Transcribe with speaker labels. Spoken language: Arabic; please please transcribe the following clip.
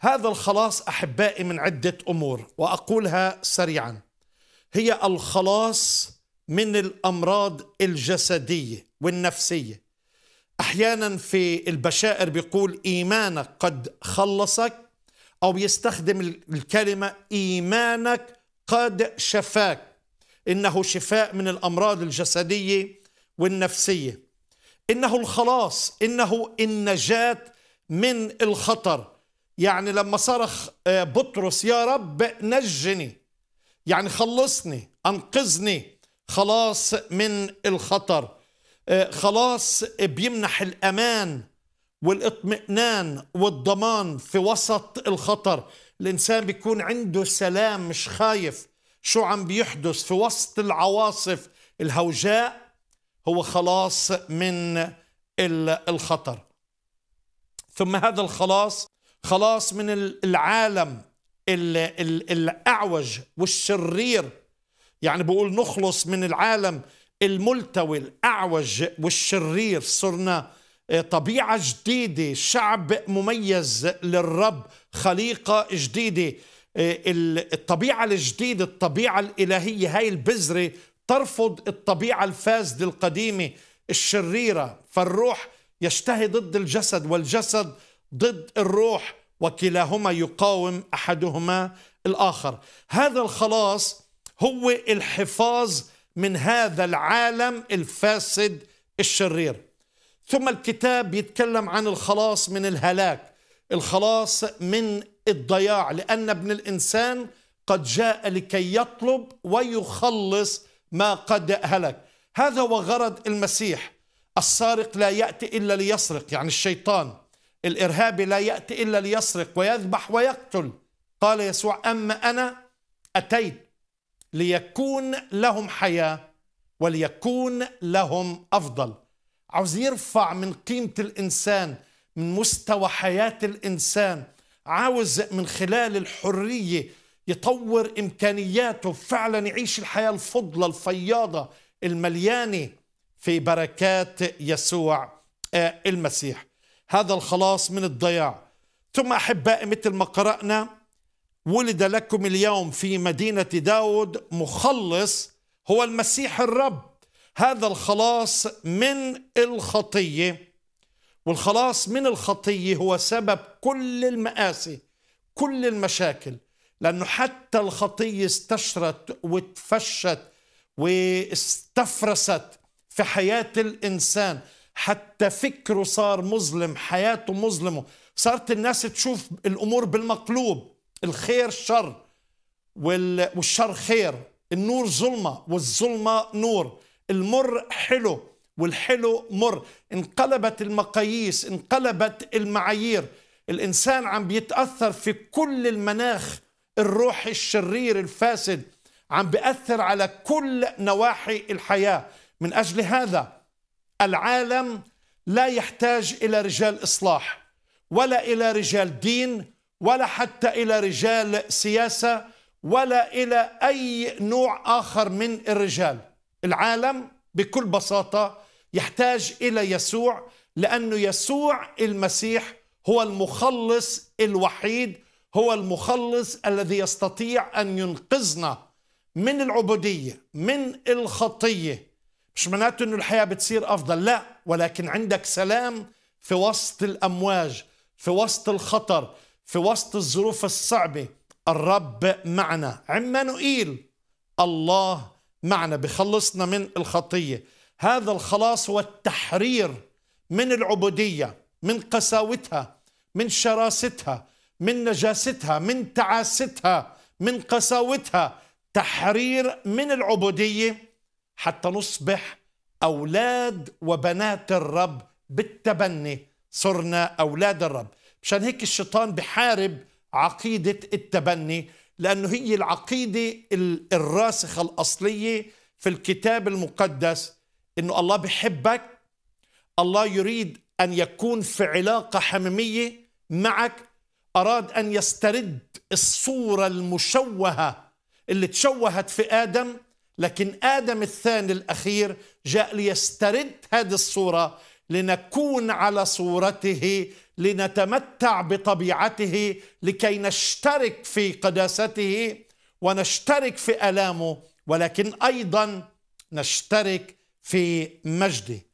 Speaker 1: هذا الخلاص احبائي من عده امور واقولها سريعا هي الخلاص من الامراض الجسديه والنفسيه احيانا في البشائر بيقول ايمانك قد خلصك او بيستخدم الكلمه ايمانك قد شفاك انه شفاء من الامراض الجسديه والنفسيه انه الخلاص انه النجاه من الخطر يعني لما صرخ آه، بطرس يا رب نجني يعني خلصني انقذني خلاص من الخطر آه، خلاص بيمنح الامان والاطمئنان والضمان في وسط الخطر الانسان بيكون عنده سلام مش خايف شو عم بيحدث في وسط العواصف الهوجاء هو خلاص من الخطر ثم هذا الخلاص خلاص من العالم الأعوج والشرير يعني بقول نخلص من العالم الملتوي الأعوج والشرير صرنا آه، طبيعة جديدة شعب مميز للرب خليقة جديدة آه، الطبيعة الجديدة الطبيعة الإلهية هاي البذرة ترفض الطبيعة الفاسدة القديمة الشريرة فالروح يشتهي ضد الجسد والجسد ضد الروح وكلاهما يقاوم احدهما الاخر هذا الخلاص هو الحفاظ من هذا العالم الفاسد الشرير ثم الكتاب يتكلم عن الخلاص من الهلاك الخلاص من الضياع لان ابن الانسان قد جاء لكي يطلب ويخلص ما قد هلك هذا وغرض المسيح السارق لا ياتي الا ليسرق يعني الشيطان الإرهابي لا يأتي إلا ليسرق ويذبح ويقتل قال يسوع أما أنا أتيت ليكون لهم حياة وليكون لهم أفضل عاوز يرفع من قيمة الإنسان من مستوى حياة الإنسان عاوز من خلال الحرية يطور إمكانياته فعلا يعيش الحياة الفضلة الفياضة المليانة في بركات يسوع آه، المسيح هذا الخلاص من الضياع ثم أحبائي مثل ما قرأنا ولد لكم اليوم في مدينة داود مخلص هو المسيح الرب هذا الخلاص من الخطية والخلاص من الخطية هو سبب كل المآسي كل المشاكل لأنه حتى الخطية استشرت وتفشت واستفرست في حياة الإنسان حتى فكره صار مظلم حياته مظلمة صارت الناس تشوف الأمور بالمقلوب الخير شر والشر خير النور ظلمة والظلمة نور المر حلو والحلو مر انقلبت المقاييس انقلبت المعايير الإنسان عم بيتأثر في كل المناخ الروحي الشرير الفاسد عم بيأثر على كل نواحي الحياة من أجل هذا العالم لا يحتاج الى رجال اصلاح ولا الى رجال دين ولا حتى الى رجال سياسه ولا الى اي نوع اخر من الرجال العالم بكل بساطه يحتاج الى يسوع لانه يسوع المسيح هو المخلص الوحيد هو المخلص الذي يستطيع ان ينقذنا من العبوديه من الخطيه مش معناته انه الحياه بتصير افضل لا ولكن عندك سلام في وسط الامواج في وسط الخطر في وسط الظروف الصعبه الرب معنا عمانوئيل الله معنا بخلصنا من الخطيه هذا الخلاص هو التحرير من العبوديه من قساوتها من شراستها من نجاستها من تعاستها من قساوتها تحرير من العبوديه حتى نصبح أولاد وبنات الرب بالتبني صرنا أولاد الرب مشان هيك الشيطان بحارب عقيدة التبني لأنه هي العقيدة الراسخة الأصلية في الكتاب المقدس أنه الله بحبك الله يريد أن يكون في علاقة حميمية معك أراد أن يسترد الصورة المشوهة اللي تشوهت في آدم لكن آدم الثاني الأخير جاء ليسترد هذه الصورة لنكون على صورته لنتمتع بطبيعته لكي نشترك في قداسته ونشترك في ألامه ولكن أيضا نشترك في مجده